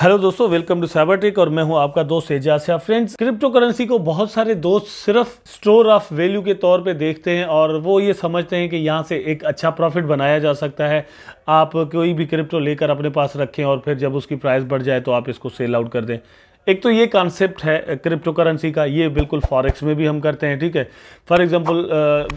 hello दोस्तों welcome to cyber tech और मैं हूं आपका दोस्त एजासिया फ्रेंड्स क्रिप्टो करेंसी को बहुत सारे दोस्त सिर्फ स्टोर ऑफ वैल्यू के तौर पे देखते हैं और वो ये समझते हैं कि यहाँ से एक अच्छा प्रॉफिट बनाया जा सकता है आप कोई भी क्रिप्टो लेकर अपने पास रखें और फिर जब उसकी प्राइस बढ़ जाए तो आप इसको सेल आउट कर दें एक तो ये कॉन्सेप्ट है क्रिप्टो करेंसी का ये बिल्कुल फॉरेक्स में भी हम करते हैं ठीक है फॉर एग्जांपल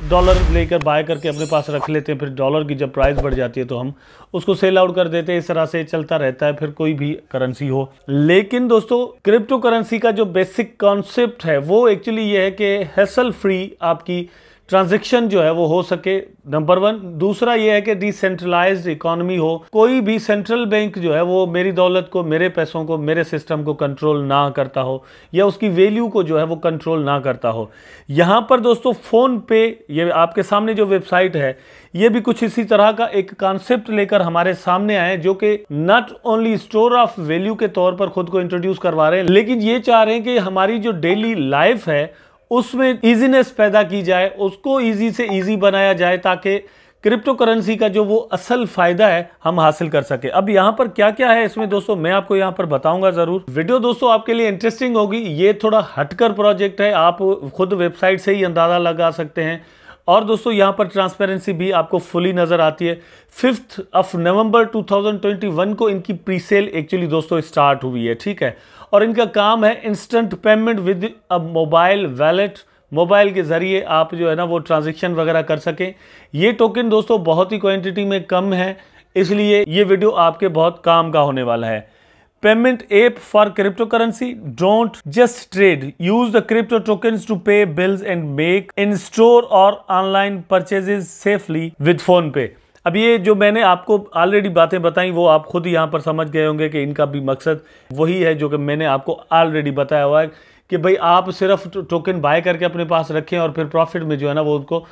डॉलर लेकर बाय करके अपने पास रख लेते हैं फिर डॉलर की जब प्राइस बढ़ जाती है तो हम उसको सेल आउट कर देते हैं इस तरह से चलता रहता है फिर कोई भी करेंसी हो लेकिन दोस्तों क्रिप्टो करेंसी का जो बेसिक कॉन्सेप्ट है वो एक्चुअली ये है कि हैसल फ्री आपकी ट्रांजेक्शन जो है वो हो सके नंबर वन दूसरा ये है कि डिसेंट्रलाइज इकोनॉमी हो कोई भी सेंट्रल बैंक जो है वो मेरी दौलत को मेरे पैसों को मेरे सिस्टम को कंट्रोल ना करता हो या उसकी वैल्यू को जो है वो कंट्रोल ना करता हो यहाँ पर दोस्तों फ़ोन पे ये आपके सामने जो वेबसाइट है ये भी कुछ इसी तरह का एक कॉन्सेप्ट लेकर हमारे सामने आए जो कि not only store of value के तौर पर खुद को इंट्रोड्यूस करवा रहे हैं लेकिन ये चाह रहे हैं कि हमारी जो डेली लाइफ है उसमें इजीनेस पैदा की जाए उसको इजी से इजी बनाया जाए ताकि क्रिप्टो करेंसी का जो वो असल फायदा है हम हासिल कर सके अब यहाँ पर क्या क्या है इसमें दोस्तों मैं आपको यहाँ पर बताऊंगा जरूर वीडियो दोस्तों आपके लिए इंटरेस्टिंग होगी ये थोड़ा हटकर प्रोजेक्ट है आप खुद वेबसाइट से ही अंदाजा लगा सकते हैं और दोस्तों यहाँ पर ट्रांसपेरेंसी भी आपको फुली नज़र आती है फिफ्थ ऑफ नवंबर 2021 को इनकी प्री सेल एक्चुअली दोस्तों स्टार्ट हुई है ठीक है और इनका काम है instant payment with a mobile wallet mobile के ज़रिए आप जो है ना वो ट्रांजेक्शन वगैरह कर सकें ये टोकन दोस्तों बहुत ही क्वान्टिटी में कम है इसलिए ये वीडियो आपके बहुत काम का होने वाला है payment app for crypto currency don't just trade use the crypto token to pay bills and make in store और online purchases safely with phone pay अब ये जो मैंने आपको ऑलरेडी बातें बताई वो आप खुद यहाँ पर समझ गए होंगे कि इनका भी मकसद वही है जो कि मैंने आपको ऑलरेडी बताया हुआ है कि भाई आप सिर्फ टोकन बाय करके अपने पास रखें और फिर प्रॉफिट में जो है ना वो उनको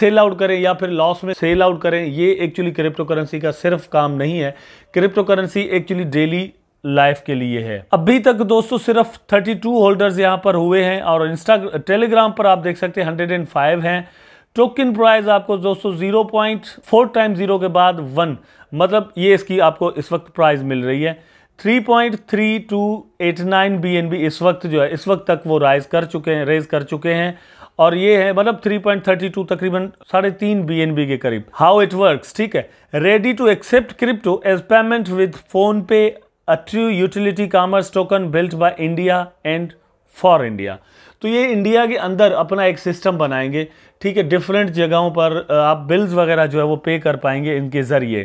सेल आउट करें या फिर लॉस में सेल आउट करें ये एक्चुअली क्रिप्टो करेंसी का सिर्फ काम नहीं है crypto currency actually daily life के लिए है अभी तक दोस्तों सिर्फ 32 होल्डर्स यहां पर हुए हैं और इंस्टा टेलीग्राम पर आप देख सकते हैं 105 हैं टोकन प्राइस आपको दोस्तों 0.4 टाइम जीरो के बाद वन मतलब ये इसकी आपको इस वक्त प्राइस मिल रही है 3.3289 BNB इस वक्त जो है इस वक्त तक वो राइज कर चुके हैं रेज कर चुके हैं और ये है मतलब 3.32 तकरीबन साढ़े तीन बी एन बी के करीब हाउ इट वर्क्स ठीक है ready to accept crypto as payment with phone pay a true utility commerce token built by India and for India तो ये इंडिया के अंदर अपना एक सिस्टम बनाएंगे ठीक है डिफरेंट जगहों पर आप बिल्स वगैरह जो है वो पे कर पाएंगे इनके ज़रिए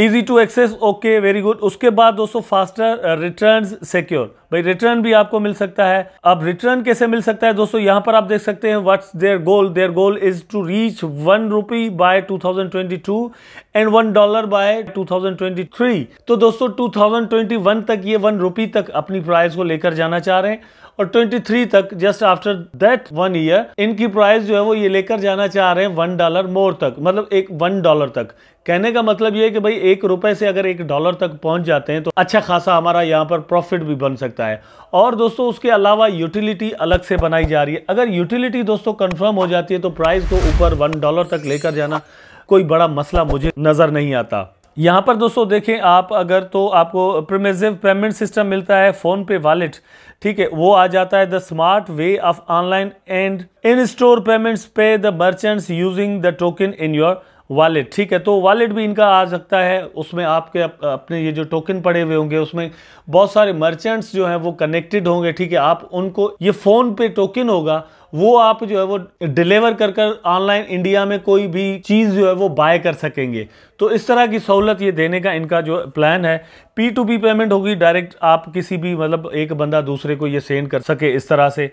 easy to access okay very good उसके बाद दोस्तों फास्टर रिटर्न सिक्योर भाई रिटर्न भी आपको मिल सकता है अब रिटर्न कैसे मिल सकता है दोस्तों यहां पर आप देख सकते हैं what's their goal their goal is to reach one rupee by 2022 and one dollar by 2023 तो दोस्तों 2021 तक ये वन रुपी तक अपनी प्राइस को लेकर जाना चाह रहे हैं और 23 तक just after that one year इनकी प्राइस जो है वो ये लेकर जाना चाह रहे हैं वन डॉलर मोर तक मतलब एक वन डॉलर तक कहने का मतलब ये है कि भाई एक रुपए से अगर एक डॉलर तक पहुंच जाते हैं तो अच्छा खासा हमारा यहाँ पर प्रॉफिट भी बन सकता है और दोस्तों उसके अलावा यूटिलिटी अलग से बनाई जा रही है अगर यूटिलिटी दोस्तों कन्फर्म हो जाती है तो प्राइस को ऊपर वन डॉलर तक लेकर जाना कोई बड़ा मसला मुझे नज़र नहीं आता यहाँ पर दोस्तों देखें आप अगर तो आपको प्रमेजिव पेमेंट सिस्टम मिलता है फ़ोन पे वॉलेट ठीक है वो आ जाता है the smart way of online and in store payments pay the merchants using the token in your wallet ठीक है तो वॉलेट भी इनका आ सकता है उसमें आपके अप, अपने ये जो टोकन पड़े हुए होंगे उसमें बहुत सारे मर्चेंट्स जो हैं वो कनेक्टेड होंगे ठीक है आप उनको ये फ़ोन पे टोकन होगा वो आप जो है वो डिलीवर कर कर ऑनलाइन इंडिया में कोई भी चीज़ जो है वो बाय कर सकेंगे तो इस तरह की सहूलत ये देने का इनका जो प्लान है पी टू पी पेमेंट होगी डायरेक्ट आप किसी भी मतलब एक बंदा दूसरे को ये सेंड कर सके इस तरह से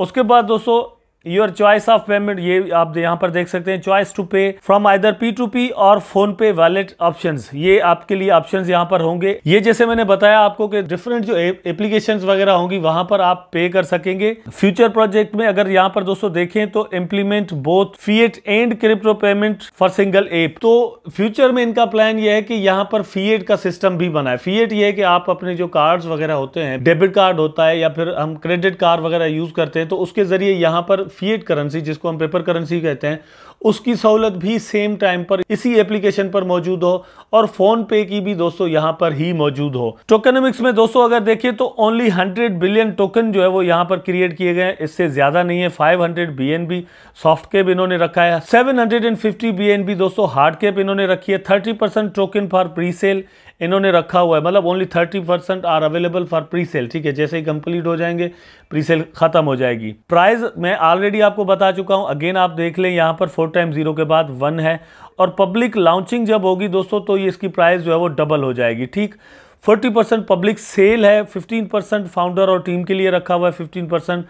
उसके बाद दोस्तों योर चॉइस ऑफ पेमेंट ये आप यहाँ पर देख सकते हैं choice to pay from either P to P और फोन पे वैलेट ऑप्शन ये आपके लिए ऑप्शन यहाँ पर होंगे ये जैसे मैंने बताया आपको कि डिफरेंट जो एप्लीकेशन वगैरह होंगी वहां पर आप पे कर सकेंगे फ्यूचर प्रोजेक्ट में अगर यहाँ पर दोस्तों देखें तो implement both fiat and crypto payment for single app तो फ्यूचर में इनका प्लान ये है कि यहाँ पर फीएट का सिस्टम भी बनाए फीएट ये है कि आप अपने जो कार्ड वगैरह होते हैं डेबिट कार्ड होता है या फिर हम क्रेडिट कार्ड वगैरह यूज करते हैं तो उसके जरिए यहाँ पर फीएट करेंसी जिसको हम पेपर करेंसी कहते हैं उसकी सहूलत भी सेम टाइम पर इसी एप्लीकेशन पर मौजूद हो और फोन पे की भी दोस्तों यहां पर ही मौजूद हो टोकनमिक्स में दोस्तों अगर देखिए तो ओनली 100 बिलियन टोकन जो है वो यहां पर क्रिएट किए गए इससे ज्यादा नहीं है 500 hundred B N B soft cap इन्होंने रखा है 750 हंड्रेड एंड दोस्तों हार्ड कैप इन्होंने रखी है thirty token for pre sale इन्होंने रखा हुआ है मतलब only thirty percent are available for pre sale ठीक है जैसे ही कंप्लीट हो जाएंगे प्री सेल खत्म हो जाएगी प्राइस मैं ऑलरेडी आपको बता चुका हूं अगेन आप देख लें यहाँ पर फोर टाइम जीरो के बाद वन है और पब्लिक लॉन्चिंग जब होगी दोस्तों तो ये इसकी प्राइस जो है वो डबल हो जाएगी ठीक 40 परसेंट पब्लिक सेल है 15 परसेंट फाउंडर और टीम के लिए रखा हुआ है 15 percent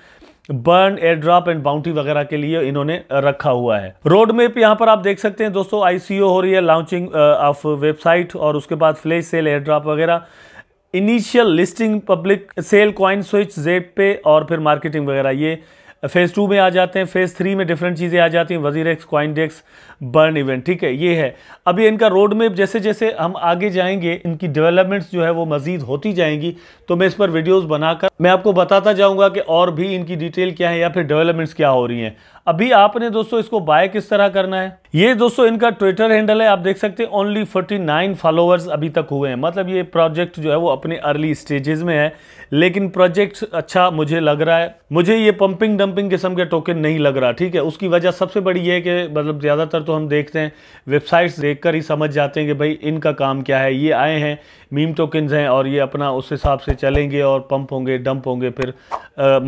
burn air drop and bounty वगैरह के लिए इन्होंने रखा हुआ है रोड मैप यहाँ पर आप देख सकते हैं दोस्तों आईसीओ हो रही है लॉन्चिंग ऑफ वेबसाइट और उसके बाद फ्लैश सेल एयर ड्रॉप वगैरह initial listing public sale coin switch जेब पे और फिर मार्केटिंग वगैरह ये फेज़ टू में आ जाते हैं फेज़ थ्री में डिफरेंट चीज़ें आ जाती हैं वजीर एक्स क्वाइंडेक्स बर्न इवेंट ठीक है ये है अभी इनका रोड मैप जैसे जैसे हम आगे जाएंगे इनकी डेवलपमेंट्स जो है वो मज़ीद होती जाएंगी तो मैं इस पर वीडियोज़ बनाकर मैं आपको बताता जाऊँगा कि और भी इनकी डिटेल क्या है या फिर डेवलपमेंट्स क्या हो रही हैं अभी आपने दोस्तों इसको बाय किस तरह करना है ये दोस्तों इनका ट्विटर हैंडल है आप देख सकते हैं ओनली 49 फॉलोअर्स अभी तक हुए हैं मतलब ये प्रोजेक्ट जो है वो अपने अर्ली स्टेजेस में है लेकिन प्रोजेक्ट अच्छा मुझे लग रहा है मुझे ये पंपिंग डंप डंपिंग किस्म के टोकन नहीं लग रहा ठीक है उसकी वजह सबसे बड़ी ये है कि मतलब ज़्यादातर तो हम देखते हैं वेबसाइट्स देखकर ही समझ जाते हैं कि भाई इनका काम क्या है ये आए हैं मीम टोकन्स हैं और ये अपना उस हिसाब से चलेंगे और पंप होंगे डंप होंगे फिर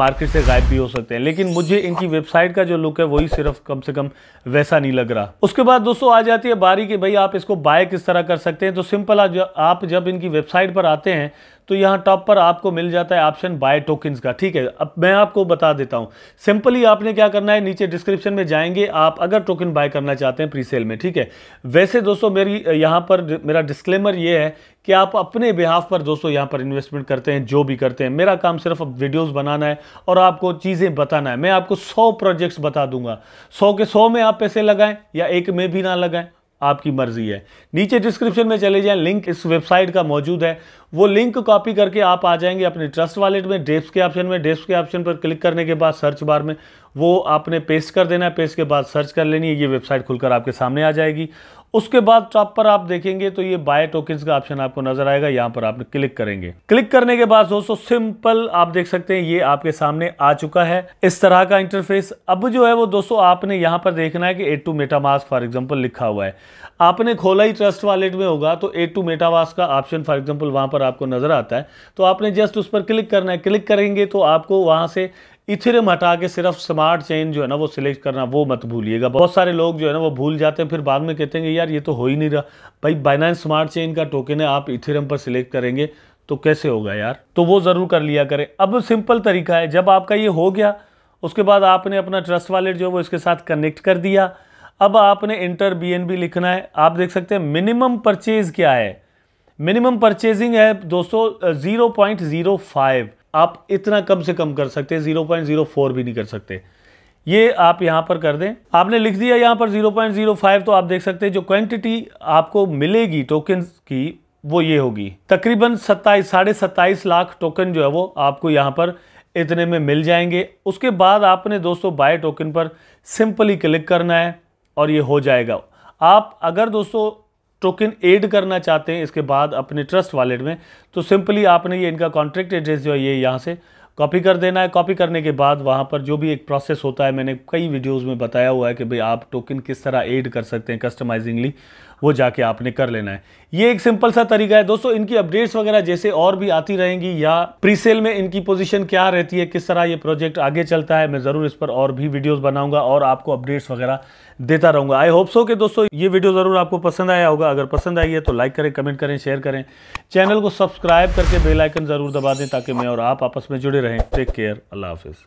मार्केट से गायब भी हो सकते हैं लेकिन मुझे इनकी वेबसाइट का जो लुक है वही सिर्फ कम से कम वैसा नहीं लग रहा उसके बाद दोस्तों आ जाती है बारी कि भाई आप इसको बाय किस तरह कर सकते हैं तो सिंपल आप जब इनकी वेबसाइट पर आते हैं तो यहाँ टॉप पर आपको मिल जाता है ऑप्शन बाय टोकन्स का ठीक है अब मैं आपको बता देता हूँ सिंपली आपने क्या करना है नीचे डिस्क्रिप्शन में जाएंगे आप अगर टोकन बाय करना चाहते हैं प्री सेल में ठीक है वैसे दोस्तों मेरी यहाँ पर मेरा डिस्क्लेमर ये है कि आप अपने बिहाफ पर दोस्तों यहाँ पर इन्वेस्टमेंट करते हैं जो भी करते हैं मेरा काम सिर्फ अब वीडियोस बनाना है और आपको चीज़ें बताना है मैं आपको सौ प्रोजेक्ट्स बता दूंगा सौ के सौ में आप पैसे लगाएं या एक में भी ना लगाएं आपकी मर्जी है नीचे डिस्क्रिप्शन में चले जाएं लिंक इस वेबसाइट का मौजूद है वो लिंक कॉपी करके आप आ जाएंगे अपने ट्रस्ट वॉलेट में डेप्स के ऑप्शन में डेप्स के ऑप्शन पर क्लिक करने के बाद सर्च बार में वो आपने पेस्ट कर देना है पेस्ट के बाद सर्च कर लेनी है ये वेबसाइट खुलकर आपके सामने आ जाएगी उसके बाद टॉप पर आप देखेंगे तो ये बाय टोकन का ऑप्शन आपको नजर आएगा यहाँ पर आप क्लिक करेंगे क्लिक करने के बाद दोस्तों सिंपल आप देख सकते हैं ये आपके सामने आ चुका है इस तरह का इंटरफेस अब जो है वो दोस्तों आपने यहाँ पर देखना है कि add to MetaMask for example लिखा हुआ है आपने खोला ही ट्रस्ट वॉलेट में होगा तो ए टू मेटावास का ऑप्शन फॉर एग्जाम्पल वहां पर आपको नजर आता है तो आपने जस्ट उस पर क्लिक करना है क्लिक करेंगे तो आपको वहां से इथेरियम हटा के सिर्फ स्मार्ट चेन जो है ना वो सिलेक्ट करना वो मत भूलिएगा बहुत सारे लोग जो है ना वो भूल जाते हैं फिर बाद में कहते हैं यार ये तो हो ही नहीं रहा भाई बाइनांस स्मार्ट चेन का टोकन है आप इथेरियम पर सिलेक्ट करेंगे तो कैसे होगा यार तो वो ज़रूर कर लिया करें अब सिंपल तरीका है जब आपका ये हो गया उसके बाद आपने अपना ट्रस्ट वॉलेट जो है वो इसके साथ कनेक्ट कर दिया अब आपने इंटर बी लिखना है आप देख सकते हैं मिनिमम परचेज क्या है मिनिमम परचेजिंग है दोस्तों जीरो पॉइंट जीरो फाइव आप इतना कम से कम कर सकते हैं जीरो पॉइंट जीरो फोर भी नहीं कर सकते ये आप यहां पर कर दें आपने लिख दिया यहां पर 0.05 तो आप देख सकते हैं जो क्वांटिटी आपको मिलेगी टोकन की वो ये होगी तकरीबन सत्ताईस साढ़े सत्ताईस लाख टोकन जो है वो आपको यहां पर इतने में मिल जाएंगे उसके बाद आपने दोस्तों बाय टोकन पर सिंपली क्लिक करना है और ये हो जाएगा आप अगर दोस्तों टोकन ऐड करना चाहते हैं इसके बाद अपने ट्रस्ट वॉलेट में तो सिंपली आपने ये इनका कॉन्ट्रैक्ट एड्रेस जो है ये यहाँ से कॉपी कर देना है कॉपी करने के बाद वहाँ पर जो भी एक प्रोसेस होता है मैंने कई वीडियोस में बताया हुआ है कि भाई आप टोकन किस तरह ऐड कर सकते हैं कस्टमाइजिंगली वो जाके आपने कर लेना है ये एक सिंपल सा तरीका है दोस्तों इनकी अपडेट्स वगैरह जैसे और भी आती रहेंगी या प्री सेल में इनकी पोजीशन क्या रहती है किस तरह ये प्रोजेक्ट आगे चलता है मैं ज़रूर इस पर और भी वीडियोस बनाऊंगा और आपको अपडेट्स वगैरह देता रहूंगा आई होप सो कि दोस्तों ये वीडियो ज़रूर आपको पसंद आया होगा अगर पसंद आई है तो लाइक करें कमेंट करें शेयर करें चैनल को सब्सक्राइब करके बेलाइकन ज़रूर दबा दें ताकि मैं और आप आपस में जुड़े रहें टेक केयर अल्लाह हाफिज़